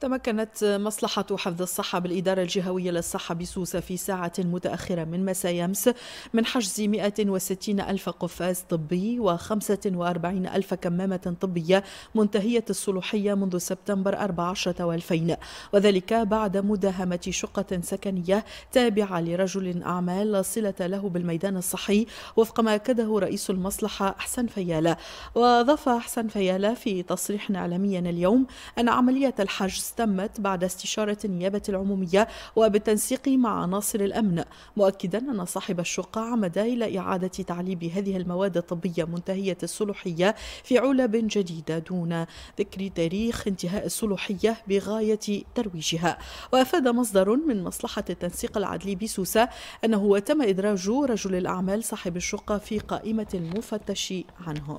تمكنت مصلحة حفظ الصحة بالإدارة الجهوية للصحة بسوسة في ساعة متأخرة من مساء أمس من حجز 160 ألف قفاز طبي و45 ألف كمامة طبية منتهية الصلوحية منذ سبتمبر 14 2000 وذلك بعد مداهمة شقة سكنية تابعة لرجل أعمال لا صلة له بالميدان الصحي وفق ما أكده رئيس المصلحة أحسن فيالة وأضاف أحسن فيالة في تصريح إعلامي اليوم أن عملية الحجز تمت بعد استشارة النيابة العمومية وبالتنسيق مع عناصر الأمن مؤكدا أن صاحب الشقة عمد إلى إعادة تعليب هذه المواد الطبية منتهية الصلوحية في علب جديدة دون ذكر تاريخ انتهاء الصلوحية بغاية ترويجها وأفاد مصدر من مصلحة التنسيق العدلي بسوسة أنه تم إدراج رجل الأعمال صاحب الشقة في قائمة المفتش عنه